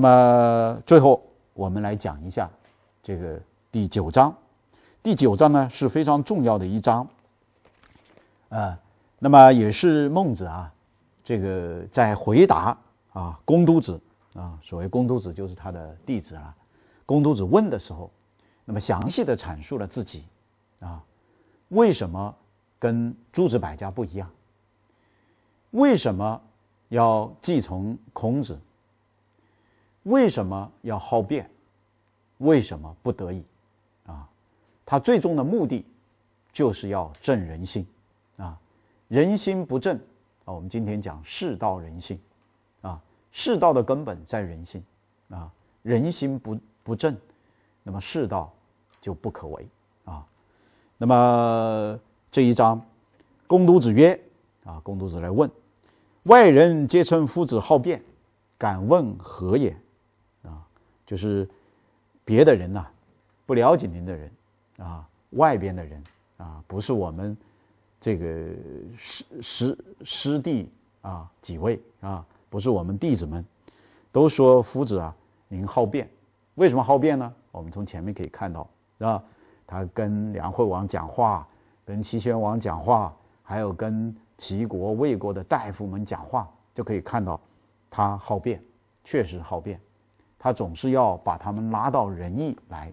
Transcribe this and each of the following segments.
那么最后，我们来讲一下这个第九章。第九章呢是非常重要的一章呃，那么也是孟子啊，这个在回答啊公都子啊，所谓公都子就是他的弟子了。公都子问的时候，那么详细的阐述了自己啊为什么跟诸子百家不一样，为什么要继承孔子。为什么要好辩？为什么不得已？啊，他最终的目的就是要正人心。啊，人心不正啊，我们今天讲世道人性。啊，世道的根本在人心。啊，人心不不正，那么世道就不可为。啊，那么这一章，公都子曰：啊，公都子来问，外人皆称夫子好辩，敢问何也？就是别的人呐，不了解您的人啊，外边的人啊，不是我们这个师师师弟啊几位啊，不是我们弟子们，都说夫子啊，您好辩，为什么好辩呢？我们从前面可以看到啊，他跟梁惠王讲话，跟齐宣王讲话，还有跟齐国、魏国的大夫们讲话，就可以看到他好辩，确实好辩。他总是要把他们拉到仁义来，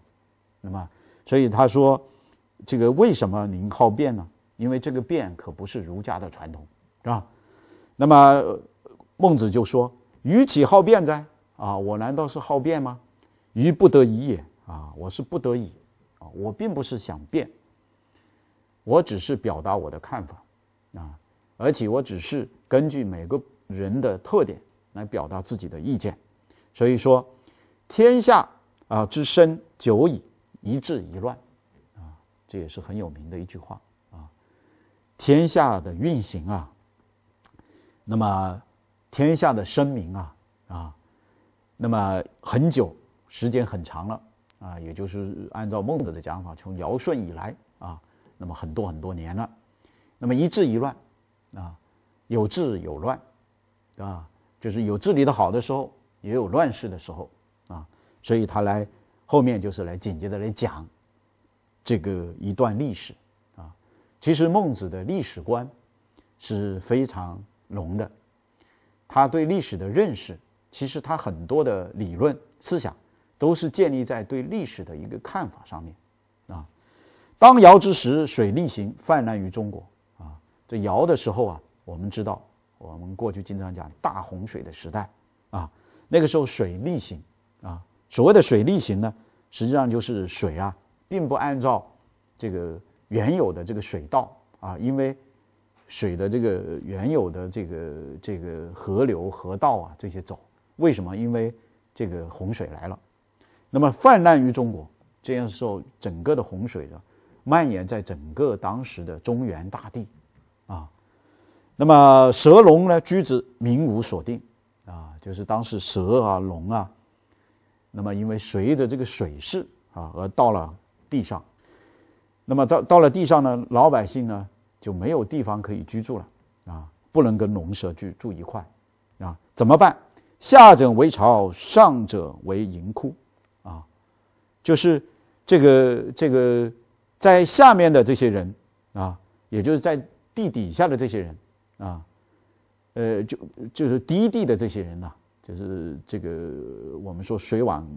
那么，所以他说，这个为什么您好辩呢？因为这个辩可不是儒家的传统，是吧？那么孟子就说：“与其好辩哉？啊，我难道是好辩吗？于不得已也啊，我是不得已啊，我并不是想变，我只是表达我的看法啊，而且我只是根据每个人的特点来表达自己的意见，所以说。”天下啊之生久矣，一治一乱，啊，这也是很有名的一句话啊。天下的运行啊，那么天下的声明啊啊，那么很久时间很长了啊，也就是按照孟子的讲法，从尧舜以来啊，那么很多很多年了，那么一治一乱啊，有治有乱啊，就是有治理的好的时候，也有乱世的时候。啊，所以他来后面就是来紧接着来讲这个一段历史啊。其实孟子的历史观是非常浓的，他对历史的认识，其实他很多的理论思想都是建立在对历史的一个看法上面啊。当尧之时，水利行，泛滥于中国啊。这尧的时候啊，我们知道，我们过去经常讲大洪水的时代啊，那个时候水利行。啊，所谓的水利型呢，实际上就是水啊，并不按照这个原有的这个水道啊，因为水的这个原有的这个这个河流河道啊这些走，为什么？因为这个洪水来了，那么泛滥于中国，这样时候整个的洪水呢，蔓延在整个当时的中原大地，啊，那么蛇龙呢居之，民无所定啊，就是当时蛇啊龙啊。那么，因为随着这个水势啊，而到了地上，那么到到了地上呢，老百姓呢就没有地方可以居住了啊，不能跟龙蛇居住一块啊，怎么办？下者为巢，上者为营窟啊，就是这个这个在下面的这些人啊，也就是在地底下的这些人啊，呃，就就是低地的这些人呢。就是这个，我们说水往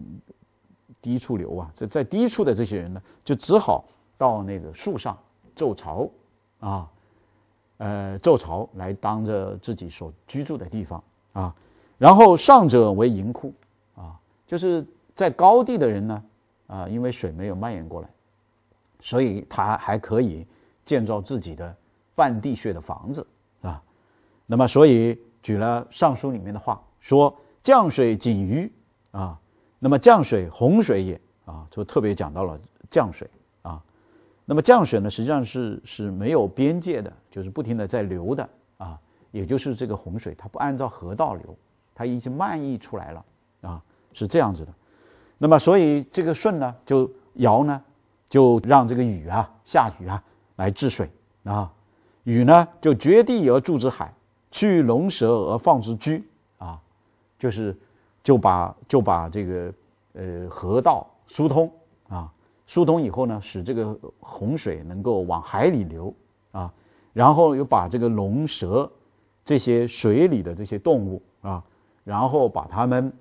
低处流啊，这在低处的这些人呢，就只好到那个树上筑巢啊，呃，筑巢来当着自己所居住的地方啊。然后上者为营库啊，就是在高地的人呢啊，因为水没有蔓延过来，所以他还可以建造自己的半地穴的房子啊。那么，所以举了《尚书》里面的话。说降水仅于啊，那么降水洪水也啊，就特别讲到了降水啊。那么降水呢，实际上是是没有边界的，就是不停的在流的啊。也就是这个洪水，它不按照河道流，它已经漫溢出来了啊，是这样子的。那么所以这个舜呢，就尧呢，就让这个禹啊下雨啊来治水啊。禹呢就掘地而筑之海，去龙蛇而放之居。就是就把就把这个呃河道疏通啊，疏通以后呢，使这个洪水能够往海里流啊，然后又把这个龙蛇这些水里的这些动物啊，然后把它们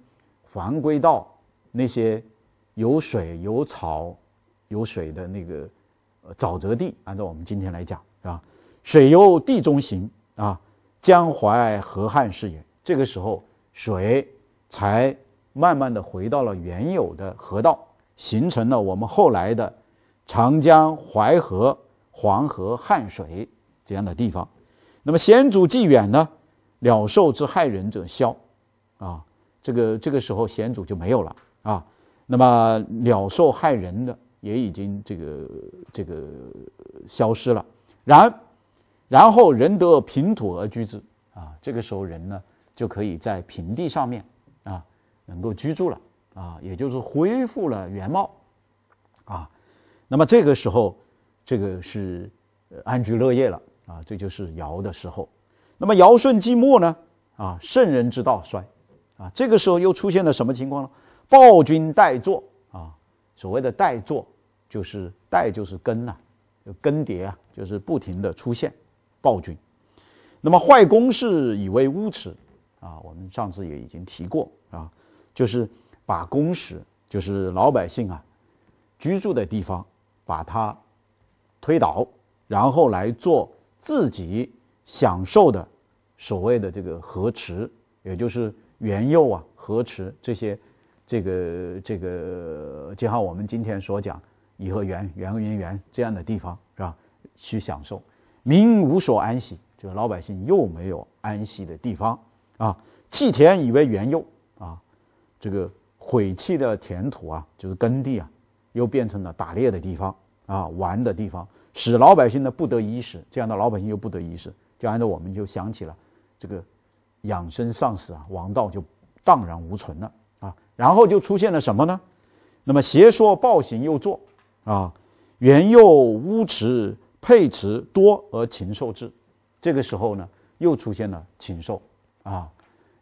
还归到那些有水有草有水的那个沼泽地，按照我们今天来讲啊，水由地中行啊，江淮河汉是也。这个时候。水才慢慢的回到了原有的河道，形成了我们后来的长江、淮河、黄河、汉水这样的地方。那么险阻既远呢？鸟兽之害人者消啊，这个这个时候险阻就没有了啊。那么鸟兽害人的也已经这个这个消失了。然然后人得平土而居之啊，这个时候人呢？就可以在平地上面啊，能够居住了啊，也就是恢复了原貌啊。那么这个时候，这个是安居乐业了啊，这就是尧的时候。那么尧舜继没呢啊，圣人之道衰啊。这个时候又出现了什么情况呢？暴君代作啊。所谓的代作就是代就是更呐，就更迭啊，就是不停的出现暴君。那么坏公事以为污耻。啊，我们上次也已经提过，啊，就是把公使，就是老百姓啊居住的地方，把它推倒，然后来做自己享受的所谓的这个河池，也就是园囿啊、河池这些，这个这个，就像我们今天所讲颐和园、圆明园这样的地方，是吧？去享受，民无所安息，这个老百姓又没有安息的地方。啊，弃田以为园囿啊，这个毁弃的田土啊，就是耕地啊，又变成了打猎的地方啊，玩的地方，使老百姓呢不得衣食，这样的老百姓又不得衣食，就按照我们就想起了这个养生丧死啊，王道就荡然无存了啊。然后就出现了什么呢？那么邪说暴行又作啊，园囿污池配池多而禽兽至，这个时候呢，又出现了禽兽。啊，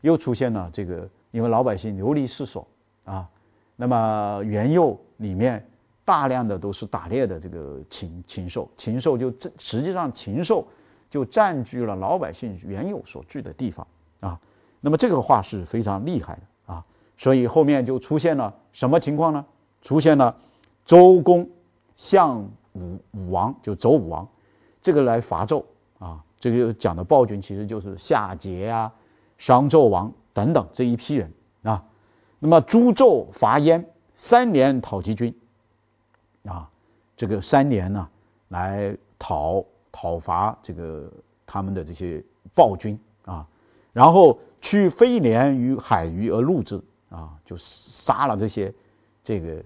又出现了这个，因为老百姓流离失所啊，那么元佑里面大量的都是打猎的这个禽禽兽，禽兽就实际上禽兽就占据了老百姓原有所居的地方啊。那么这个话是非常厉害的啊，所以后面就出现了什么情况呢？出现了周公、相武武王就周武王这个来伐纣啊，这个讲的暴君其实就是夏桀啊。商纣王等等这一批人啊，那么诛纣伐燕，三年讨齐军，啊，这个三年呢，来讨讨伐这个他们的这些暴君啊，然后去飞廉于海隅而戮之啊，就杀了这些这个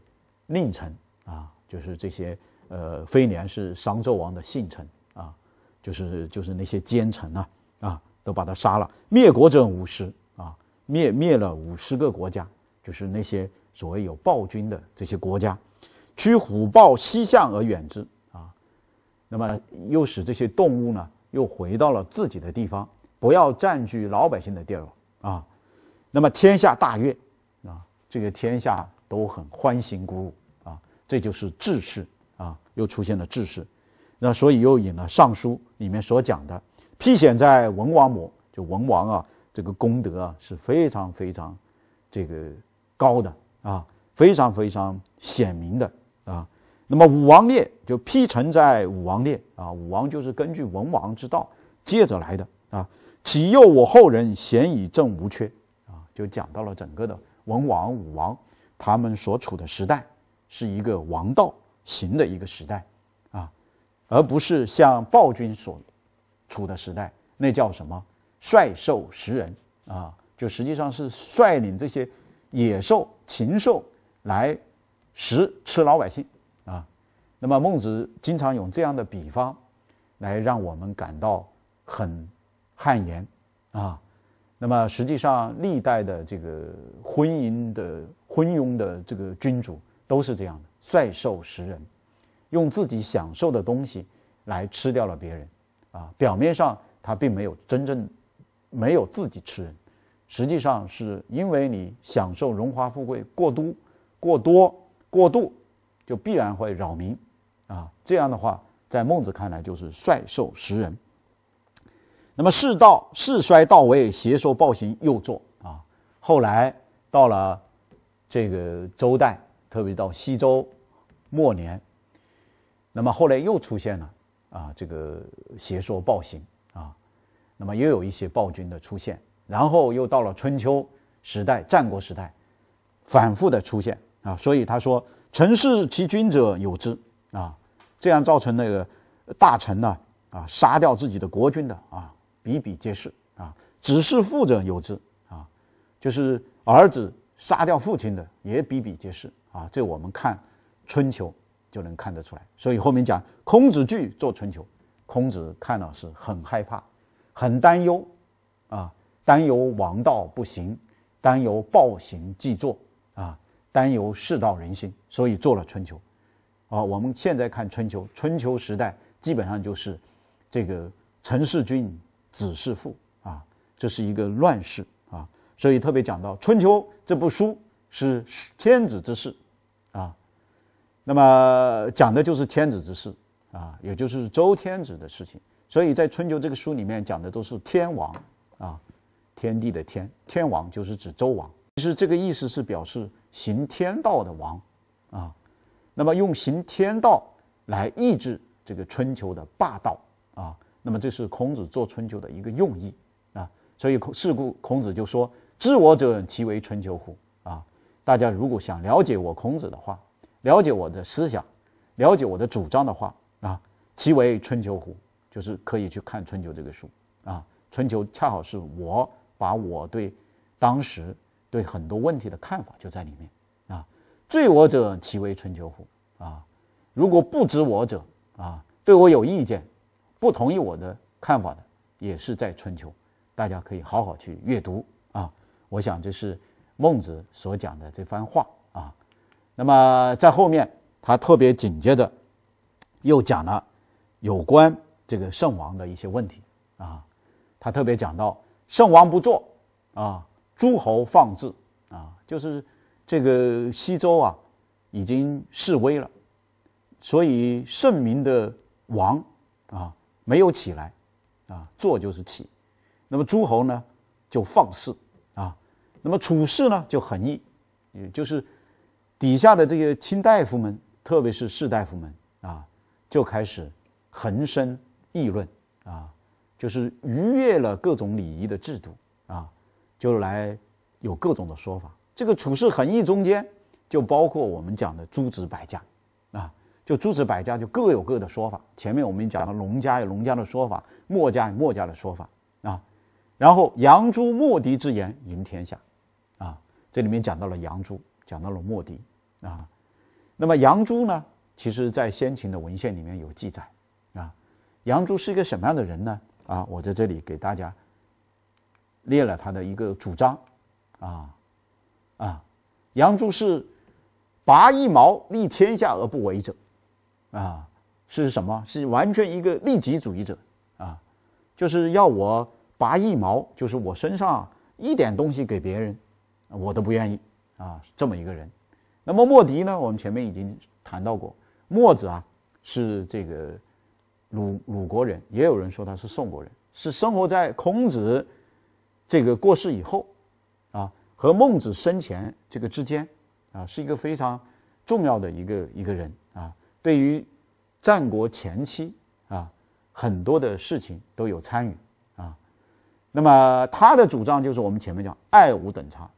佞臣啊，就是这些呃飞廉是商纣王的信臣啊，就是就是那些奸臣啊啊。都把他杀了，灭国者五十啊，灭灭了五十个国家，就是那些所谓有暴君的这些国家，驱虎豹西向而远之啊，那么又使这些动物呢，又回到了自己的地方，不要占据老百姓的地儿啊，那么天下大悦啊，这个天下都很欢欣鼓舞啊，这就是治世啊，又出现了治世，那所以又引了《尚书》里面所讲的。辟显在文王母，就文王啊，这个功德啊是非常非常，这个高的啊，非常非常显明的啊。那么武王烈，就辟成在武王烈啊，武王就是根据文王之道接着来的啊。其佑我后人，贤以正无缺啊，就讲到了整个的文王、武王他们所处的时代是一个王道行的一个时代啊，而不是像暴君所。楚的时代，那叫什么“率兽食人”啊？就实际上是率领这些野兽、禽兽来食吃老百姓啊。那么孟子经常用这样的比方，来让我们感到很汗颜啊。那么实际上历代的这个昏淫的、昏庸的这个君主都是这样的，“率兽食人”，用自己享受的东西来吃掉了别人。啊，表面上他并没有真正没有自己吃人，实际上是因为你享受荣华富贵过度、过多、过度，就必然会扰民啊。这样的话，在孟子看来就是率兽食人。那么世道世衰，道危，邪说暴行又作啊。后来到了这个周代，特别到西周末年，那么后来又出现了。啊，这个邪说暴行啊，那么又有一些暴君的出现，然后又到了春秋时代、战国时代，反复的出现啊。所以他说：“臣弑其君者有之啊，这样造成那个大臣呢啊，杀掉自己的国君的啊，比比皆是啊。子是父者有之啊，就是儿子杀掉父亲的也比比皆是啊。这我们看春秋。”就能看得出来，所以后面讲孔子惧做春秋，孔子看了是很害怕，很担忧，啊，担忧王道不行，担忧暴行既作，啊，担忧世道人心，所以做了春秋。啊，我们现在看春秋，春秋时代基本上就是这个臣弑君，子弑父，啊，这是一个乱世啊，所以特别讲到春秋这部书是天子之事，啊。那么讲的就是天子之事啊，也就是周天子的事情。所以在《春秋》这个书里面讲的都是天王啊，天地的天，天王就是指周王。其实这个意思是表示行天道的王啊，那么用行天道来抑制这个春秋的霸道啊。那么这是孔子做《春秋》的一个用意啊。所以，事故孔子就说：“知我者，其为春秋乎？”啊，大家如果想了解我孔子的话。了解我的思想，了解我的主张的话啊，其为春秋乎？就是可以去看《春秋》这个书啊，《春秋》恰好是我把我对当时对很多问题的看法就在里面啊。罪我者，其为春秋乎？啊，如果不知我者啊，对我有意见，不同意我的看法的，也是在《春秋》，大家可以好好去阅读啊。我想这是孟子所讲的这番话啊。那么在后面，他特别紧接着又讲了有关这个圣王的一些问题啊。他特别讲到圣王不坐啊，诸侯放置啊，就是这个西周啊已经式微了，所以圣明的王啊没有起来啊，坐就是起，那么诸侯呢就放肆啊，那么处事呢就横易，也就是。底下的这些清大夫们，特别是士大夫们啊，就开始横生议论啊，就是逾越了各种礼仪的制度啊，就来有各种的说法。这个处事横议中间就包括我们讲的诸子百家啊，就诸子百家就各有各的说法。前面我们讲了农家有农家的说法，墨家有墨家的说法啊，然后扬朱墨笛之言，赢天下啊，这里面讲到了杨朱，讲到了墨笛。啊，那么杨朱呢？其实，在先秦的文献里面有记载。啊，杨朱是一个什么样的人呢？啊，我在这里给大家列了他的一个主张。啊，啊，杨朱是拔一毛利天下而不为者。啊，是什么？是完全一个利己主义者。啊，就是要我拔一毛，就是我身上一点东西给别人，我都不愿意。啊，这么一个人。那么莫迪呢？我们前面已经谈到过，墨子啊是这个鲁鲁国人，也有人说他是宋国人，是生活在孔子这个过世以后，啊和孟子生前这个之间，啊是一个非常重要的一个一个人啊，对于战国前期啊很多的事情都有参与啊，那么他的主张就是我们前面讲爱无等差”。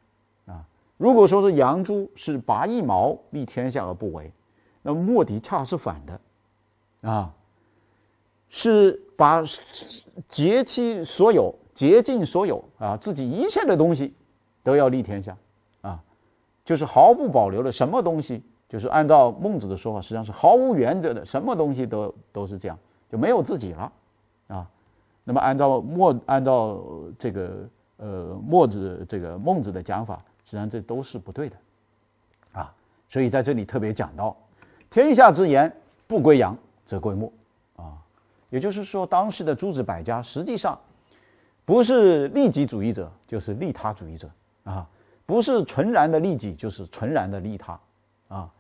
如果说是杨朱是拔一毛利天下而不为，那么莫迪恰好是反的，啊，是把竭其所有、竭尽所有啊，自己一切的东西都要利天下，啊，就是毫不保留的，什么东西就是按照孟子的说法，实际上是毫无原则的，什么东西都都是这样，就没有自己了，啊，那么按照墨按照这个呃墨子这个孟子的讲法。实际上这都是不对的，啊，所以在这里特别讲到，天下之言不归阳则归木，啊，也就是说当时的诸子百家实际上不是利己主义者就是利他主义者啊，不是纯然的利己就是纯然的利他啊，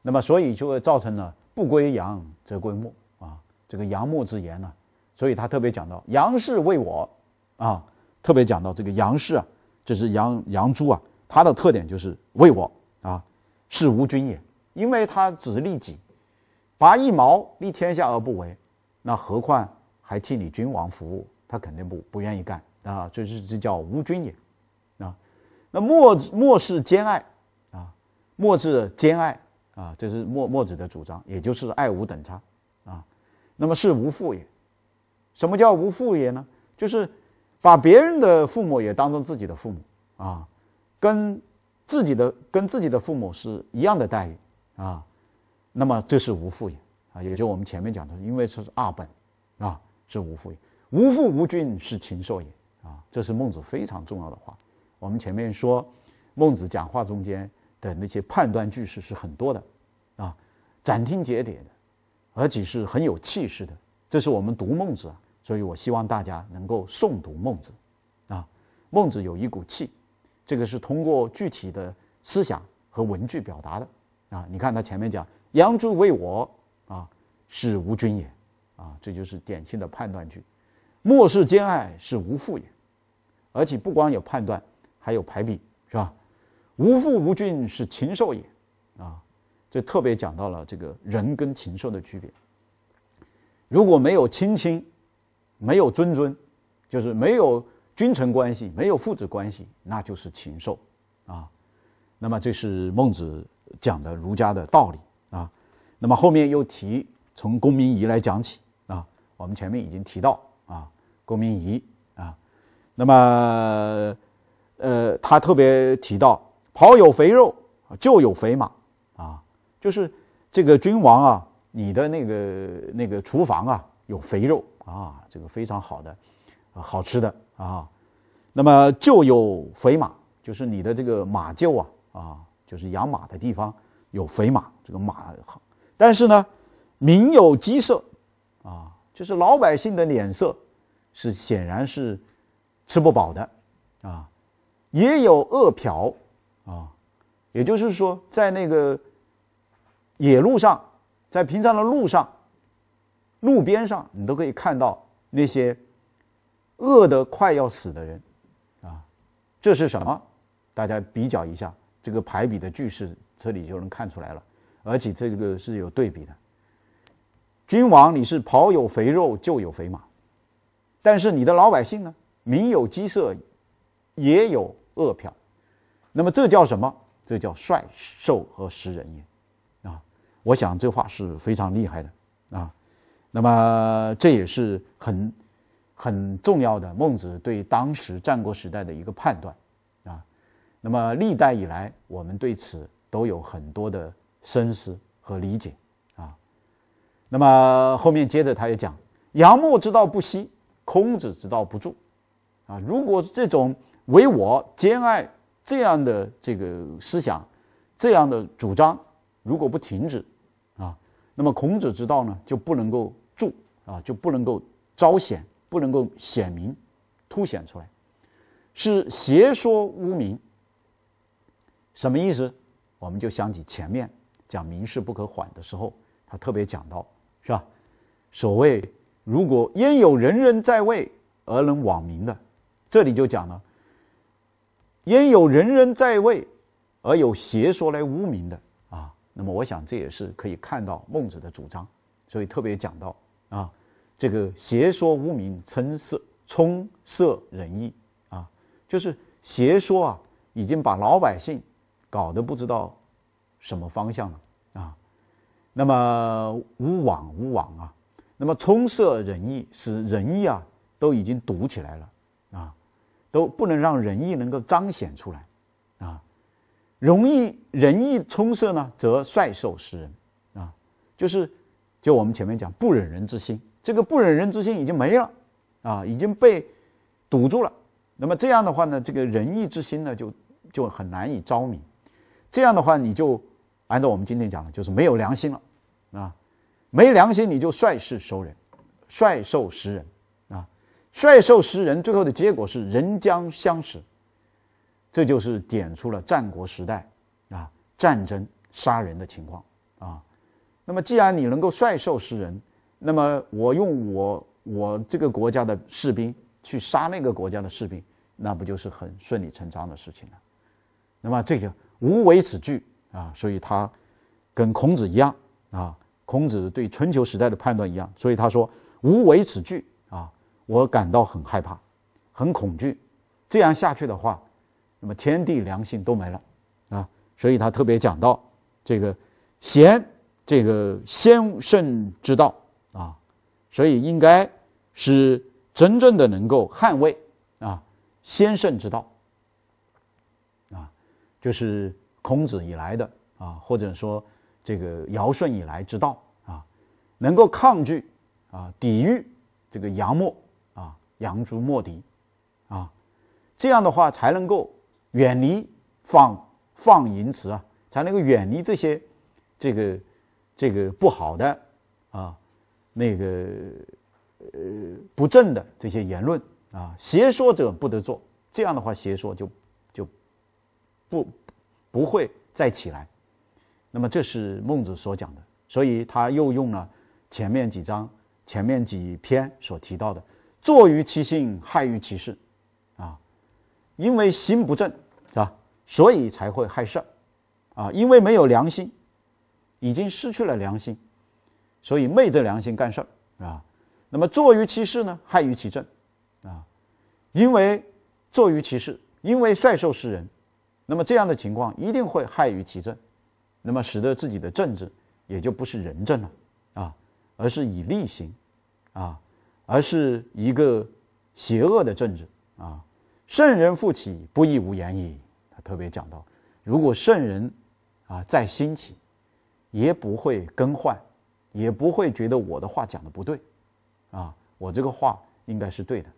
那么所以就会造成了不归阳则归木啊，这个阳木之言呢，所以他特别讲到杨氏为我啊，特别讲到这个杨氏啊，就是杨杨朱啊。他的特点就是为我啊，是无君也，因为他只利己，拔一毛利天下而不为，那何况还替你君王服务？他肯定不不愿意干啊！这这叫无君也啊。那墨墨氏兼爱啊，墨子兼爱啊，这是墨墨子的主张，也就是爱无等差啊。那么是无父也？什么叫无父也呢？就是把别人的父母也当做自己的父母啊。跟自己的跟自己的父母是一样的待遇啊，那么这是无父也啊，也就我们前面讲的，因为这是二本啊，是无父也，无父无君是禽兽也啊，这是孟子非常重要的话。我们前面说孟子讲话中间的那些判断句式是很多的啊，斩钉截铁的，而且是很有气势的。这是我们读孟子，所以我希望大家能够诵读孟子啊，孟子有一股气。这个是通过具体的思想和文句表达的，啊，你看他前面讲杨朱为我啊，是无君也，啊，这就是典型的判断句。末世兼爱是无父也，而且不光有判断，还有排比，是吧？无父无君是禽兽也，啊，这特别讲到了这个人跟禽兽的区别。如果没有亲亲，没有尊尊，就是没有。君臣关系没有父子关系，那就是禽兽，啊，那么这是孟子讲的儒家的道理啊。那么后面又提从公明仪来讲起啊，我们前面已经提到啊，公明仪啊，那么呃他特别提到跑有肥肉就有肥马啊，就是这个君王啊，你的那个那个厨房啊有肥肉啊，这个非常好的啊好吃的。啊，那么就有肥马，就是你的这个马厩啊，啊，就是养马的地方有肥马，这个马好，但是呢，民有饥色，啊，就是老百姓的脸色是显然是吃不饱的，啊，也有饿殍，啊，也就是说，在那个野路上，在平常的路上，路边上，你都可以看到那些。饿得快要死的人，啊，这是什么？大家比较一下这个排比的句式，这里就能看出来了。而且这个是有对比的。君王你是跑有肥肉就有肥马，但是你的老百姓呢，民有饥色，也有饿殍。那么这叫什么？这叫率兽和食人也，啊！我想这话是非常厉害的啊。那么这也是很。很重要的，孟子对当时战国时代的一个判断，啊，那么历代以来，我们对此都有很多的深思和理解，啊，那么后面接着他也讲，杨木之道不息，孔子之道不著，啊，如果这种唯我兼爱这样的这个思想，这样的主张如果不停止，啊，那么孔子之道呢就不能够著，啊，就不能够彰显。不能够显明、凸显出来，是邪说污名。什么意思？我们就想起前面讲“明事不可缓”的时候，他特别讲到，是吧？所谓“如果焉有人人在位而能网民的”，这里就讲了“焉有人人在位而有邪说来污名的”啊。那么，我想这也是可以看到孟子的主张，所以特别讲到啊。这个邪说无名，称色充色仁义啊，就是邪说啊，已经把老百姓搞得不知道什么方向了啊。那么无往无往啊，那么充色仁义使仁义啊，都已经堵起来了啊，都不能让仁义能够彰显出来啊。容易仁义充色呢，则率兽食人啊，就是就我们前面讲不忍人之心。这个不忍人之心已经没了，啊，已经被堵住了。那么这样的话呢，这个仁义之心呢，就就很难以昭明。这样的话，你就按照我们今天讲的，就是没有良心了，啊，没良心你就率势收人，率兽食人，啊，率兽食人，最后的结果是人将相食。这就是点出了战国时代啊，战争杀人的情况啊。那么既然你能够率兽食人，那么，我用我我这个国家的士兵去杀那个国家的士兵，那不就是很顺理成章的事情了？那么，这个无为此惧啊，所以他跟孔子一样啊，孔子对春秋时代的判断一样，所以他说无为此惧啊，我感到很害怕，很恐惧。这样下去的话，那么天地良心都没了啊。所以他特别讲到这个贤这个先圣之道。啊，所以应该是真正的能够捍卫啊先圣之道，啊，就是孔子以来的啊，或者说这个尧舜以来之道啊，能够抗拒啊抵御这个杨墨啊杨朱墨狄啊，这样的话才能够远离放放淫词啊，才能够远离这些这个这个不好的啊。那个呃不正的这些言论啊，邪说者不得做。这样的话，邪说就就不不会再起来。那么这是孟子所讲的，所以他又用了前面几章、前面几篇所提到的“坐于其心，害于其事”啊，因为心不正是吧，所以才会害事啊，因为没有良心，已经失去了良心。所以昧着良心干事儿啊，那么坐于其事呢，害于其政，啊，因为坐于其事，因为率受世人，那么这样的情况一定会害于其政，那么使得自己的政治也就不是仁政了啊，而是以利行，啊，而是一个邪恶的政治啊。圣人复起，不亦无言矣？他特别讲到，如果圣人啊再兴起，也不会更换。也不会觉得我的话讲的不对，啊，我这个话应该是对的，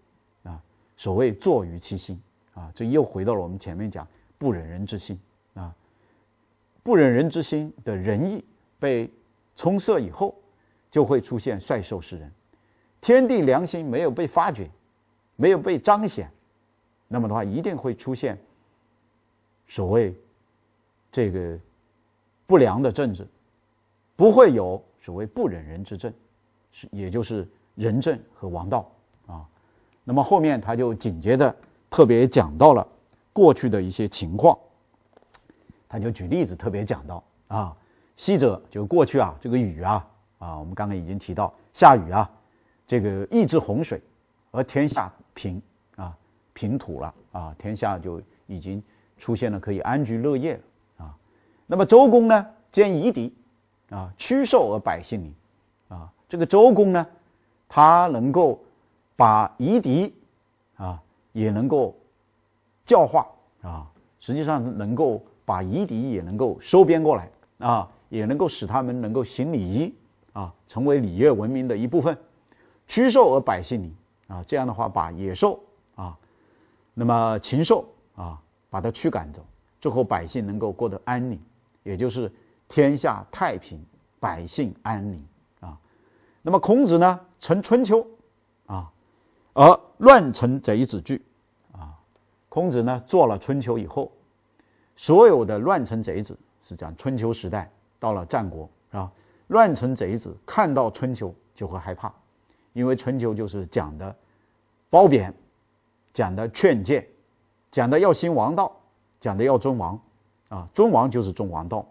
啊，所谓坐于其心，啊，这又回到了我们前面讲不忍人之心，啊，不忍人之心的仁义被冲塞以后，就会出现率兽食人，天地良心没有被发掘，没有被彰显，那么的话一定会出现所谓这个不良的政治，不会有。所谓不忍人之政，是也就是仁政和王道啊。那么后面他就紧接着特别讲到了过去的一些情况，他就举例子特别讲到啊，昔者就过去啊，这个雨啊啊，我们刚刚已经提到下雨啊，这个抑制洪水，而天下平啊，平土了啊，天下就已经出现了可以安居乐业了啊。那么周公呢，兼夷狄。啊，驱兽而百姓宁，啊，这个周公呢，他能够把夷狄，啊，也能够教化，啊，实际上能够把夷狄也能够收编过来，啊，也能够使他们能够行礼仪，啊，成为礼乐文明的一部分，驱兽而百姓宁，啊，这样的话把野兽，啊，那么禽兽，啊，把它驱赶走，最后百姓能够过得安宁，也就是。天下太平，百姓安宁啊。那么孔子呢，成春秋啊，而乱臣贼子惧啊。孔子呢，做了春秋以后，所有的乱臣贼子是讲春秋时代到了战国啊，乱臣贼子看到春秋就会害怕，因为春秋就是讲的褒贬，讲的劝诫，讲的要兴王道，讲的要尊王啊，尊王就是尊王道。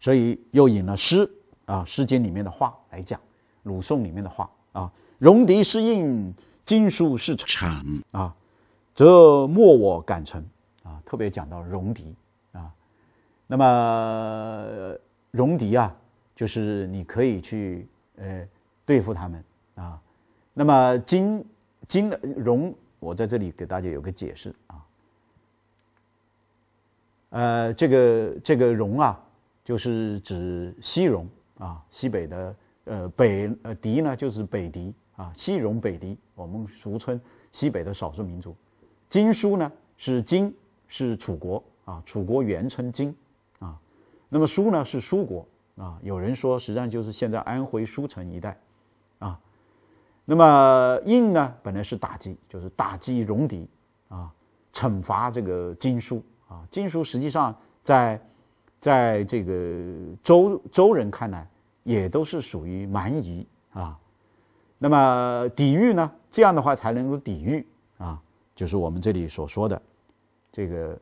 所以又引了诗啊，《诗经》里面的话来讲，《鲁宋里面的话啊，“戎狄是应，金书是成啊，则莫我敢成啊。”特别讲到戎狄啊，那么戎狄啊，就是你可以去呃对付他们啊。那么“金金的戎”，我在这里给大家有个解释啊，呃，这个这个戎啊。就是指西戎啊，西北的呃北呃狄呢，就是北狄啊，西戎北狄，我们俗称西北的少数民族。金书呢，是金，是楚国啊，楚国原称金啊。那么书呢，是书国啊，有人说实际上就是现在安徽舒城一带啊。那么印呢，本来是打击，就是打击戎狄啊，惩罚这个金书啊。金书实际上在。在这个周周人看来，也都是属于蛮夷啊。那么抵御呢？这样的话才能够抵御啊。就是我们这里所说的这个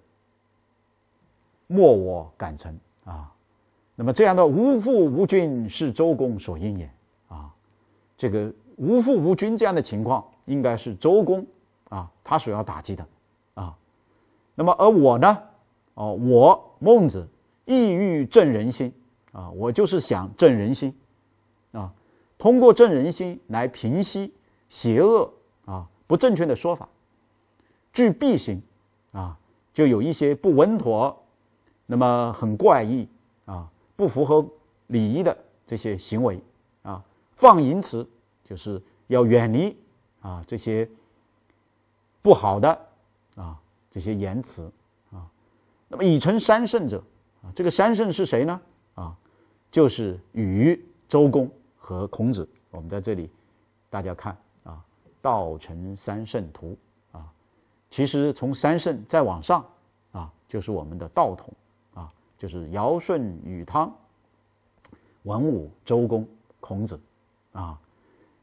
“莫我敢臣啊。那么这样的无父无君是周公所应也啊。这个无父无君这样的情况，应该是周公啊他所要打击的啊。那么而我呢？哦，我孟子。抑郁症人心啊，我就是想正人心啊，通过正人心来平息邪恶啊，不正确的说法，拒避行啊，就有一些不稳妥，那么很怪异啊，不符合礼仪的这些行为啊，放淫词就是要远离啊这些不好的啊这些言辞啊，那么已成三圣者。这个三圣是谁呢？啊，就是禹、周公和孔子。我们在这里，大家看啊，《道成三圣图》啊，其实从三圣再往上啊，就是我们的道统啊，就是尧舜禹汤、文武周公、孔子啊，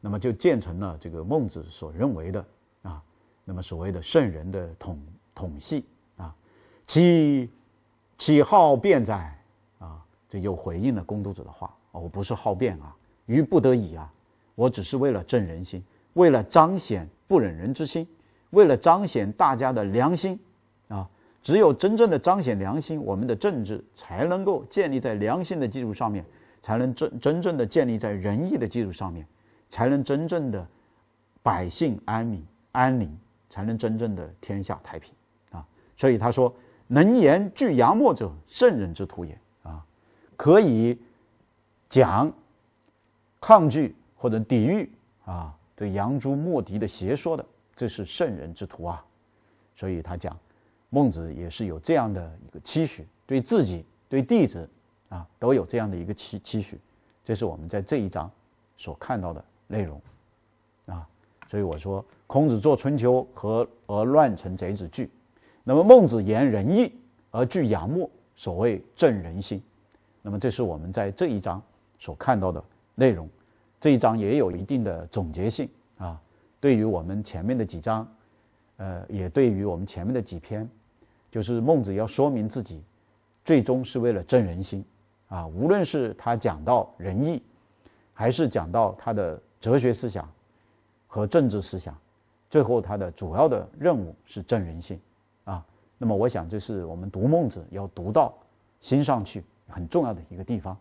那么就建成了这个孟子所认为的啊，那么所谓的圣人的统统系啊，其。体好变哉？啊，这又回应了公都子的话啊！我不是好辩啊，于不得已啊，我只是为了正人心，为了彰显不忍人之心，为了彰显大家的良心啊！只有真正的彰显良心，我们的政治才能够建立在良心的基础上面，才能真真正的建立在仁义的基础上面，才能真正的百姓安民安宁，才能真正的天下太平啊！所以他说。能言拒扬墨者，圣人之徒也。啊，可以讲抗拒或者抵御啊，这扬朱莫笛的邪说的，这是圣人之徒啊。所以他讲，孟子也是有这样的一个期许，对自己、对弟子啊，都有这样的一个期期许。这是我们在这一章所看到的内容啊。所以我说，孔子作《春秋》和而乱臣贼子惧。那么孟子言仁义而具阳木，所谓正人心。那么这是我们在这一章所看到的内容，这一章也有一定的总结性啊。对于我们前面的几章，呃，也对于我们前面的几篇，就是孟子要说明自己，最终是为了正人心啊。无论是他讲到仁义，还是讲到他的哲学思想和政治思想，最后他的主要的任务是正人心。那么，我想，这是我们读孟子要读到心上去很重要的一个地方。